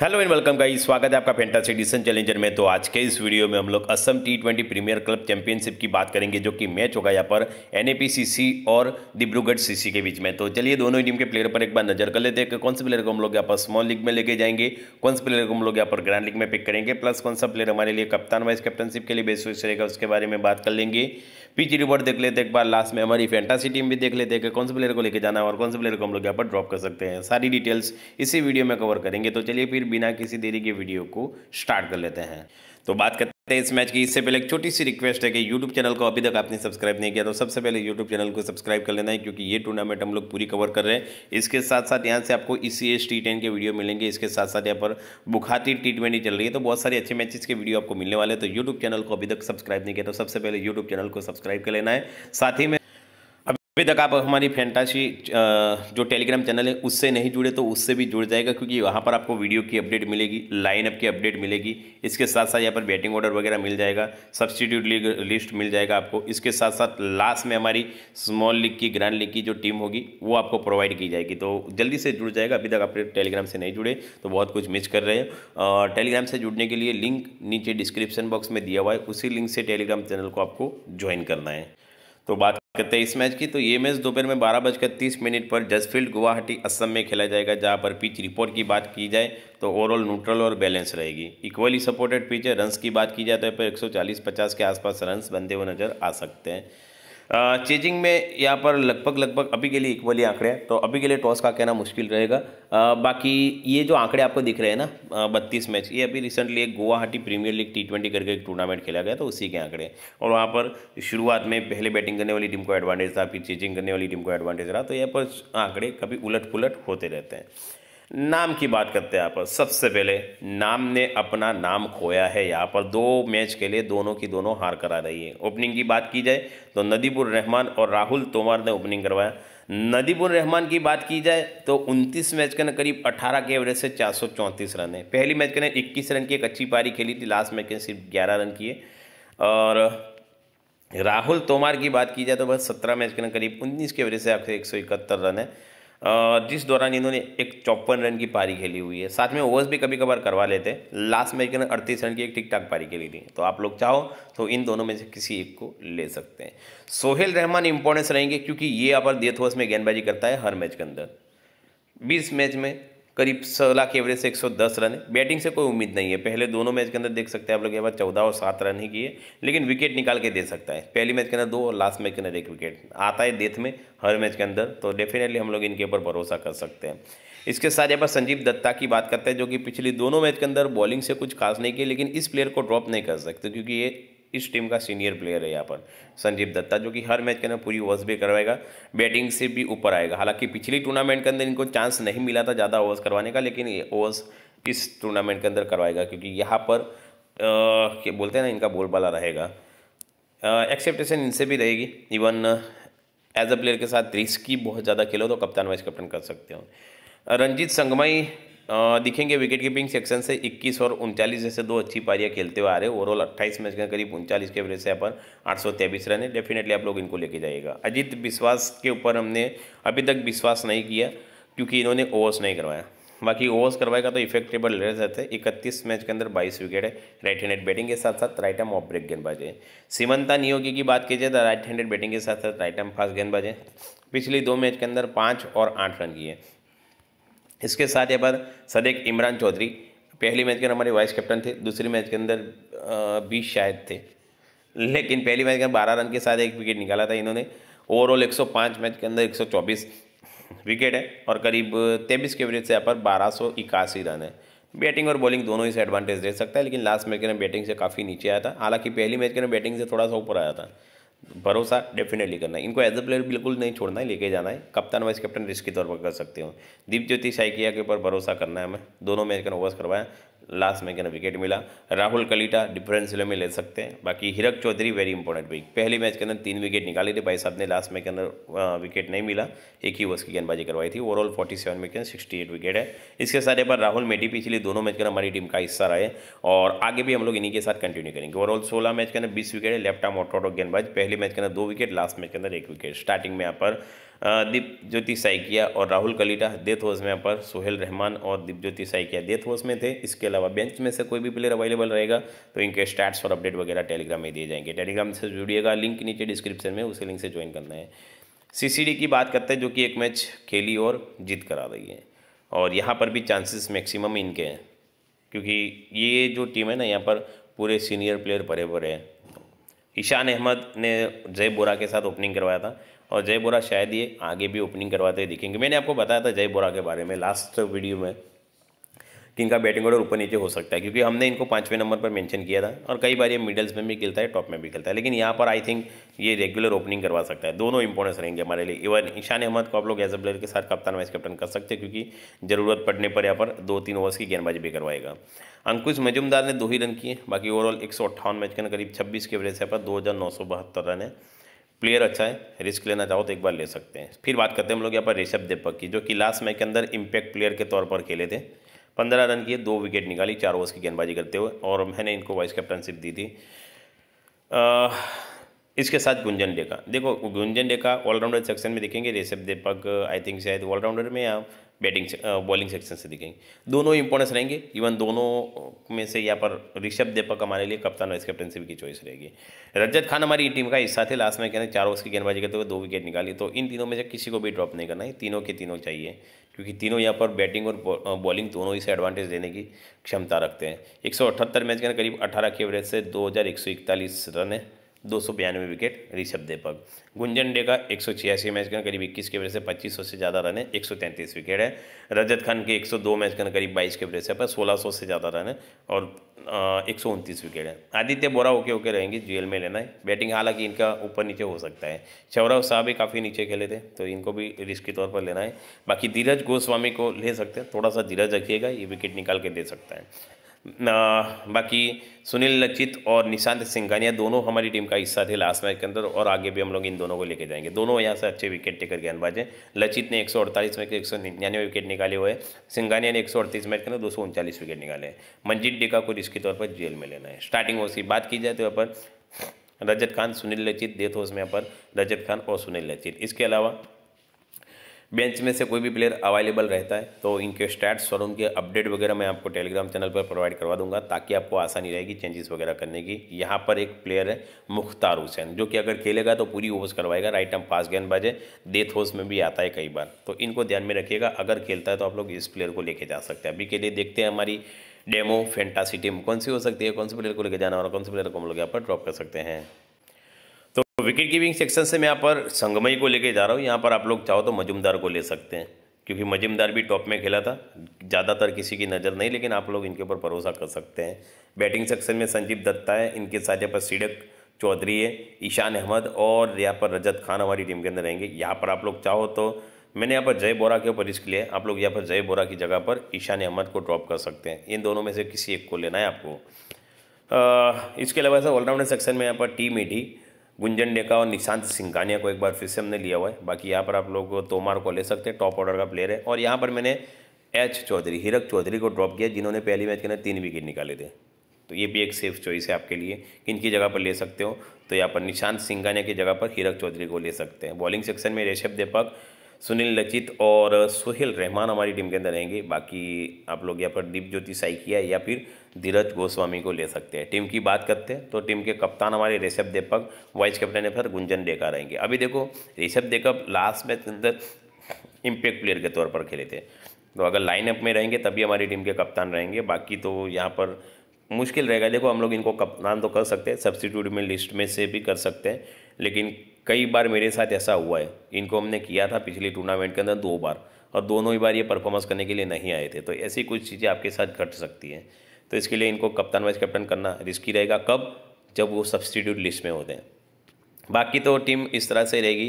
hello and welcome का स्वागत है आपका फेंटासी डिसन चैलेंजर में तो आज के इस वीडियो में हम लोग Assam T twenty premier club championship की बात करेंगे जो कि मैच होगा यहाँ पर एनएपीसीसी और डिब्रूगढ़ सीसी के बीच में तो चलिए दोनों ही टीम के प्लेयर पर एक बार नजर कर लेते हैं कि कौन से प्लेयर को हम लोग यहाँ पर स्मॉल लीग में लेके जाएंगे कौन से प्लेयर को हम लोग यहाँ पर ग्रैंड लीग में पिक करेंगे प्लस कौन सा प्लेयर हमारे लिए कप्तान वाइस कैप्टनशिप के लिए बेस्ट रहेगा उसके बारे में बात कर लेंगे पीची रिपोर्ट देख लेते एक बार लास्ट में हमारी फैंटासी टीम भी देख लेते हैं कि कौन से प्लेयर को लेकर जाना है और कौन से प्लेयर को हम लोग यहाँ पर ड्रॉप कर सकते हैं सारी डिटेल्स इसी वीडियो में कवर करेंगे तो चलिए फिर फिर बिना किसी देरी के वीडियो को स्टार्ट कर लेते हैं तो बात करते हैं इस मैच की इससे पहले एक छोटी सी रिक्वेस्ट है कि यूट्यूब चैनल को अभी तक आपने सब्सक्राइब नहीं किया तो सबसे पहले यूट्यूब चैनल को सब्सक्राइब कर लेना है क्योंकि ये टूर्नामेंट हम लोग पूरी कवर कर रहे हैं इसके साथ साथ यहाँ से आपको ई सी के वीडियो मिलेंगे इसके साथ साथ यहाँ पर बुखाती टी चल रही है तो बहुत सारे अच्छे मैचेस के वीडियो आपको मिलने वाले तो यूट्यूब चैनल को अभी तक सब्सक्राइब नहीं किया तो सबसे पहले यूट्यूब चैनल को सब्सक्राइब कर लेना है साथ ही में अभी तक आप हमारी फैंटासी जो टेलीग्राम चैनल है उससे नहीं जुड़े तो उससे भी जुड़ जाएगा क्योंकि वहाँ पर आपको वीडियो की अपडेट मिलेगी लाइनअप की अपडेट मिलेगी इसके साथ साथ यहाँ पर बैटिंग ऑर्डर वगैरह मिल जाएगा सब्सटीट्यूट लीग लिस्ट मिल जाएगा आपको इसके साथ साथ लास्ट में हमारी स्मॉल लीग की ग्रैंड लीग की जो टीम होगी वो आपको प्रोवाइड की जाएगी तो जल्दी से जुड़ जाएगा अभी तक आप टेलीग्राम से नहीं जुड़े तो बहुत कुछ मिस कर रहे हो और टेलीग्राम से जुड़ने के लिए लिंक नीचे डिस्क्रिप्शन बॉक्स में दिया हुआ है उसी लिंक से टेलीग्राम चैनल को आपको ज्वाइन करना है तो बात तेईस मैच की तो ये मैच दोपहर में बारह बजकर तीस मिनट पर जसफील्ड गुवाहाटी असम में खेला जाएगा जहां पर पिच रिपोर्ट की बात की जाए तो ओवरऑल न्यूट्रल और बैलेंस रहेगी इक्वली सपोर्टेड पिच है रन्स की बात की जाए तो एक सौ चालीस पचास के आसपास रन्स बनते हुए नजर आ सकते हैं चेजिंग में यहाँ पर लगभग लगभग अभी के लिए इक्वली आंकड़े हैं तो अभी के लिए टॉस का कहना मुश्किल रहेगा बाकी ये जो आंकड़े आपको दिख रहे हैं ना बत्तीस मैच ये अभी रिसेंटली एक Guwahati premier league T twenty करके एक टूर्नामेंट खेला गया तो उसी के आंकड़े और वहाँ पर शुरुआत में पहले बैटिंग करने वाली टीम को एडवांटेज था फिर चेजिंग करने वाली टीम को एडवांटेज रहा तो यहाँ पर आंकड़े कभी उलट पुलट होते रहते हैं नाम की बात करते हैं यहाँ पर सबसे पहले नाम ने अपना नाम खोया है यहाँ पर दो मैच के लिए दोनों की दोनों हार करा रही है ओपनिंग की बात की जाए तो नदीपुर रहमान और राहुल तोमर ने ओपनिंग करवाया नदीपुर रहमान की बात की जाए तो 29 मैच के ना करीब 18 के एवरेज से 434 रन है पहली मैच के ने 21 रन की एक अच्छी पारी खेली थी लास्ट मैच के सिर्फ ग्यारह रन किए और राहुल तोमर की बात की जाए तो बस सत्रह मैच के ना करीब उन्नीस के एवरेज से आपसे एक रन है जिस दौरान इन्होंने एक चौप्पन रन की पारी खेली हुई है साथ में ओवर्स भी कभी कभार करवा लेते हैं लास्ट मैच के अंदर अड़तीस रन की एक ठीक ठाक पारी खेली थी तो आप लोग चाहो तो इन दोनों में से किसी एक को ले सकते हैं सोहेल रहमान इंपॉर्टेंस रहेंगे क्योंकि ये अपर डेथ ओवर्स में गेंदबाजी करता है हर मैच के अंदर बीस मैच में करीब लाख एवरेज से 110 रन है बैटिंग से कोई उम्मीद नहीं है पहले दोनों मैच के अंदर देख सकते हैं आप लोग यहाँ पर चौदह और सात रन ही किए लेकिन विकेट निकाल के दे सकता है पहली मैच के अंदर दो और लास्ट मैच के अंदर एक विकेट आता है डेथ में हर मैच के अंदर तो डेफिनेटली हम लोग इनके ऊपर भरोसा कर सकते हैं इसके साथ यहाँ पर संजीव दत्ता की बात करते हैं जो कि पिछली दोनों मैच के अंदर बॉलिंग से कुछ खास नहीं किए लेकिन इस प्लेयर को ड्रॉप नहीं कर सकते क्योंकि ये इस टीम का सीनियर प्लेयर है यहाँ पर संजीव दत्ता जो कि हर मैच के अंदर पूरी ओवर्स भी करवाएगा बैटिंग से भी ऊपर आएगा हालांकि पिछली टूर्नामेंट के अंदर इनको चांस नहीं मिला था ज़्यादा ओवर्स करवाने का लेकिन ये ओवर्स इस टूर्नामेंट के अंदर करवाएगा क्योंकि यहाँ पर आ, बोलते हैं ना इनका बोलबाला रहेगा एक्सेप्टेशन इनसे भी रहेगी इवन एज अ प्लेयर के साथ रिस्क की बहुत ज़्यादा खेलो तो कप्तान वाइस कैप्टन कर सकते हो रंजीत संगमाई दिखेंगे विकेट कीपिंग सेक्शन से 21 और उनचालीस जैसे दो अच्छी पारियां खेलते हुए आ रहे ओवरऑल 28 मैच के करीब उनचालीस के एवरेज से अपन आठ रन है डेफिनेटली आप लोग इनको लेके जाइएगा अजीत विश्वास के ऊपर हमने अभी तक विश्वास नहीं किया क्योंकि इन्होंने ओवर्स नहीं करवाया बाकी ओवर्स करवाएगा तो इफेक्टेबल रह जाते हैं इकतीस मैच के अंदर बाईस विकेट है राइट हैंडेड बैटिंग के साथ साथ राइट आर्म ऑफ ब्रेक गेंदबाज है सीमंता नियोगी की बात कीजिए तो राइट हैंडेड बैटिंग के साथ साथ राइट आर्म फास्ट गेंदबाज है पिछली दो मैच के अंदर पाँच और आठ रन किए इसके साथ यहाँ पर सदैक इमरान चौधरी पहली मैच के अंदर हमारे वाइस कैप्टन थे दूसरी मैच के अंदर बीस शायद थे लेकिन पहली मैच के अंदर बारह रन के साथ एक विकेट निकाला था इन्होंने ओवरऑल 105 मैच के अंदर 124 विकेट है और करीब तेईस के एवरेज से यहाँ पर बारह रन है बैटिंग और बॉलिंग दोनों ही से एडवांटेज दे सकता है लेकिन लास्ट मैच के अंदर बैटिंग से काफ़ी नीचे आया था हालांकि पहली मैच के अंदर बैटिंग से थोड़ा सा ऊपर आया था भरोसा डेफिनेटली करना है इनको एज अ प्लेयर बिल्कुल नहीं छोड़ना है लेके जाना है कप्तान वाइस कैप्टन रिस्क के तौर पर कर सकते हो दीप ज्योति साइकिया के ऊपर भरोसा करना है हमें दोनों मैच का ओवर्स करवाया लास्ट में कहना विकेट मिला राहुल कलीटा डिफरेंस में ले सकते हैं बाकी हिरक चौधरी वेरी इंपॉर्टेंट भाई पहले मैच के अंदर तीन विकेट निकाली थी भाई साहब ने लास्ट मैच के अंदर विकेट नहीं मिला एक ही ओवर्स की गेंदबाजी करवाई थी ओवरऑल फोर्टी सेवन में के सिक्सटी एट विकेट है इसके साथ यहाँ पर राहुल मेडी पिछले दोनों मैच के अंदर हमारी टीम का हिस्सा रहे और आगे भी हम लोग इन्हीं के साथ कंटिन्यू करेंगे ओवरऑल सोलह मैच के अंदर बीस विकेट है लेफ्ट आर्म ऑटो गेंदबाज पहले मैच के अंदर दो विकेट लास्ट मैच के अंदर एक विकेट स्टार्टिंग में यहाँ पर दीप ज्योति साइकिया और राहुल कलीटा डेथ हाउस में पर सोहेल रहमान और दीप ज्योति साइकिया डेथ हाउस में थे इसके अलावा बेंच में से कोई भी प्लेयर अवेलेबल रहेगा तो इनके स्टैट्स और अपडेट वगैरह टेलीग्राम में दिए जाएंगे टेलीग्राम से जुड़िएगा लिंक नीचे डिस्क्रिप्शन में उसे लिंक से ज्वाइन करना है सी की बात करते हैं जो कि एक मैच खेली और जीत करा रही है और यहाँ पर भी चांसेस मैक्सिमम इनके हैं क्योंकि ये जो टीम है ना यहाँ पर पूरे सीनियर प्लेयर भरे भरे हैं ईशान अहमद ने जय बोरा के साथ ओपनिंग करवाया था और जय बोरा शायद ये आगे भी ओपनिंग करवाते दिखेंगे मैंने आपको बताया था जय बोरा के बारे में लास्ट वीडियो में कि इनका बैटिंग ऑर्डर ऊपर नीचे हो सकता है क्योंकि हमने इनको पाँचवें नंबर पर मेंशन किया था और कई बार ये मिडल्स में भी खेलता है टॉप में भी खेलता है लेकिन यहाँ पर आई थिंक ये रेगुलर ओपनिंग करवा सकता है दोनों इंपॉर्टेंस रहेंगे हमारे लिए इवन ईशान अहमद को आप लोग एज ए प्लेयर के साथ कप्तान वाइस कैप्टन कर सकते हैं क्योंकि ज़रूरत पड़ने पर यहाँ पर दो तीन ओवर्स की गेंदबाजी भी करवाएगा अंकुश मजुमदार ने दो ही रन किए बाकी ओवरऑल एक सौ अट्ठावन मैच के करीब छब्बीस के एवरेज यहाँ पर दो हज़ार नौ सौ बहत्तर रन है प्लेयर अच्छा है रिस्क लेना चाहो तो एक बार ले सकते हैं फिर बात करते हैं हम लोग यहाँ पर ऋषभ दीपक की जो कि लास्ट मैच के अंदर इम्पैक्ट प्लेयर के तौर पर खेले थे पंद्रह रन किए दो विकेट निकाली चार ओवर्स की गेंदबाजी करते हुए और मैंने इनको वाइस कैप्टनशिप दी थी आ, इसके साथ गुंजन डेका देखो गुंजन डेका ऑलराउंडर सेक्शन में दिखेंगे रेसप दीपक आई थिंक शायद ऑलराउंडर में या बैटिंग बॉलिंग सेक्शन से दिखेंगे दोनों इंपॉर्टेंस रहेंगे इवन दोनों में से यहाँ पर ऋषभ दीपक हमारे लिए कप्तान वाइस कैप्टनशिप की चॉइस रहेगी रजत खान हमारी टीम का हिस्सा थे लास्ट में कहते हैं चार ओवर्स की गेंदबाजी करते हुए दो विकेट निकाली तो इन तीनों में से किसी को भी ड्रॉप नहीं करना है तीनों के तीनों चाहिए क्योंकि तीनों यहाँ पर बैटिंग और बॉलिंग दोनों ही से एडवांटेज देने की क्षमता रखते हैं एक मैच के करीब अठारह के एवरेज से दो रन है दो सौ बयानवे विकेट ऋषभ देपक गुंजन डे का एक सौ छियासी मैच का करीब इक्कीस के वजह से पच्चीस सौ से ज़्यादा रन है एक सौ तैंतीस विकेट है रजत खान के एक सौ दो मैच का करीब बाईस के वजह पर सोलह सौ से ज़्यादा रन है और एक सौ उनतीस विकेट है आदित्य बोरा ओके ओके रहेंगे जेल में लेना है बैटिंग हालांकि इनका ऊपर नीचे हो सकता है शौरव शाह भी काफ़ी नीचे खेले थे तो इनको भी रिस्क के तौर पर लेना है बाकी धीरज गोस्वामी को ले सकते हैं थोड़ा सा धीरज रखिएगा ये विकेट निकाल के दे सकता है बाकी सुनील लचित और निशांत सिंघानिया दोनों हमारी टीम का हिस्सा थे लास्ट मैच के अंदर और आगे भी हम लोग इन दोनों को लेके जाएंगे दोनों यहाँ से अच्छे विकेट टेकर गेंदबाज हैं लचित ने 148 में के एक विकेट निकाले हुए सिंघानिया ने एक मैच के अंदर दो विकेट निकाले हैं मंजीत डेका को रिस्क तौर पर जेल में लेना है स्टार्टिंग ओवर की बात की जाए तो यहाँ पर रजत खान सुनील लचित डेथ हो में यहाँ पर रजत खान और सुनील लचित इसके अलावा बेंच में से कोई भी प्लेयर अवेलेबल रहता है तो इनके स्टैट्स और उनके अपडेट वगैरह मैं आपको टेलीग्राम चैनल पर प्रोवाइड करवा दूंगा ताकि आपको आसानी रहेगी चेंजेस वगैरह करने की यहाँ पर एक प्लेयर है मुख्तार हुसैन जो कि अगर खेलेगा तो पूरी ओवर्स करवाएगा राइट टाइम पास गेंदबाज है डेथ होस में भी आता है कई बार तो इनको ध्यान में रखिएगा अगर खेलता है तो आप लोग इस प्लेयर को लेके जा सकते हैं अभी के लिए देखते हैं हमारी डेमो फेंटासी टीम कौन सी हो सकती है कौन से प्लेयर को लेकर जाना और कौन से प्लेयर को हम लोग यहाँ पर ड्रॉप कर सकते हैं विकेट कीपिंग सेक्शन से मैं यहाँ पर संगमई को लेके जा रहा हूँ यहाँ पर आप लोग चाहो तो मजुमदार को ले सकते हैं क्योंकि मजुमदार भी टॉप में खेला था ज़्यादातर किसी की नज़र नहीं लेकिन आप लोग इनके ऊपर भरोसा कर सकते हैं बैटिंग सेक्शन में संजीव दत्ता है इनके साथ यहाँ पर सीडक चौधरी है ईशान अहमद और यहाँ पर रजत खान हमारी टीम के अंदर रहेंगे यहाँ पर आप लोग चाहो तो मैंने यहाँ पर जय बोरा के ऊपर रिस्क लिया आप लोग यहाँ पर जय बोरा की जगह पर ईशान अहमद को ड्रॉप कर सकते हैं इन दोनों में से किसी एक को लेना है आपको इसके अलावा ऑलराउंडर सेक्शन में यहाँ पर टीम ईडी गुंजन डेका और निशांत सिंघानिया को एक बार फिर से हमने लिया हुआ है बाकी यहाँ पर आप लोग तोमार को ले सकते हैं टॉप ऑर्डर का प्लेयर है और यहाँ पर मैंने एच चौधरी हीरक चौधरी को ड्रॉप किया जिन्होंने पहली मैच के अंदर तीन विकेट निकाले थे तो ये भी एक सेफ चॉइस है आपके लिए किन की जगह पर ले सकते हो तो यहाँ पर निशांत सिंघानिया की जगह पर हीरक चौधरी को ले सकते हैं बॉलिंग सेक्शन में ऋषभ देपक सुनील लचित और सुहेल रहमान हमारी टीम के अंदर रहेंगे बाकी आप लोग यहाँ पर दीप ज्योति साइकिया या फिर धीरज गोस्वामी को ले सकते हैं टीम की बात करते हैं तो टीम के कप्तान हमारे ऋषभ देपक वाइस कैप्टन है फिर गुंजन डेका रहेंगे अभी देखो ऋषभ देकप लास्ट मैच के अंदर इम्पैक्ट प्लेयर के तौर पर खेले थे तो अगर लाइनअप में रहेंगे तभी हमारी टीम के कप्तान रहेंगे बाकी तो यहाँ पर मुश्किल रहेगा देखो हम लोग इनको कप्तान तो कर सकते हैं सब्सिट्यूट में लिस्ट में से भी कर सकते हैं लेकिन कई बार मेरे साथ ऐसा हुआ है इनको हमने किया था पिछले टूर्नामेंट के अंदर दो बार और दोनों ही बार ये परफॉर्मेंस करने के लिए नहीं आए थे तो ऐसी कुछ चीज़ें आपके साथ घट सकती हैं तो इसके लिए इनको कप्तान वाइस कैप्टन करना रिस्की रहेगा कब जब वो सब्सटीट्यूट लिस्ट में होते हैं बाकी तो टीम इस तरह से रहेगी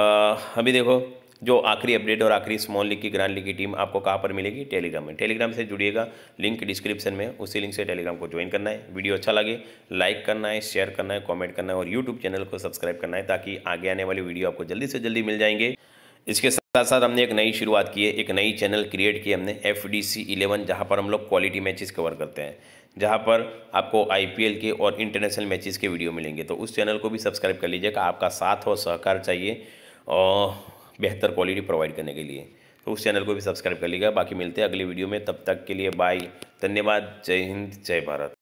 अभी देखो जो आखिरी अपडेट और आखिरी स्मॉल लीग की ग्रांड लीग की टीम आपको कहाँ पर मिलेगी टेलीग्राम में टेलीग्राम से जुड़िएगा लिंक डिस्क्रिप्शन में उसी लिंक से टेलीग्राम को ज्वाइन करना है वीडियो अच्छा लगे लाइक करना है शेयर करना है कॉमेंट करना है और यूट्यूब चैनल को सब्सक्राइब करना है ताकि आगे आने वाली वीडियो आपको जल्दी से जल्दी मिल जाएंगे इसके साथ साथ हमने एक नई शुरुआत की है एक नई चैनल क्रिएट की हमने एफ डी सी इलेवन जहाँ पर हम लोग क्वालिटी मैचेस कवर करते हैं जहाँ पर आपको आईपीएल के और इंटरनेशनल मैचेस के वीडियो मिलेंगे तो उस चैनल को भी सब्सक्राइब कर लीजिएगा आपका साथ और सहकार चाहिए और बेहतर क्वालिटी प्रोवाइड करने के लिए तो उस चैनल को भी सब्सक्राइब कर लीजिएगा बाकी मिलते हैं अगली वीडियो में तब तक के लिए बाय धन्यवाद जय हिंद जय भारत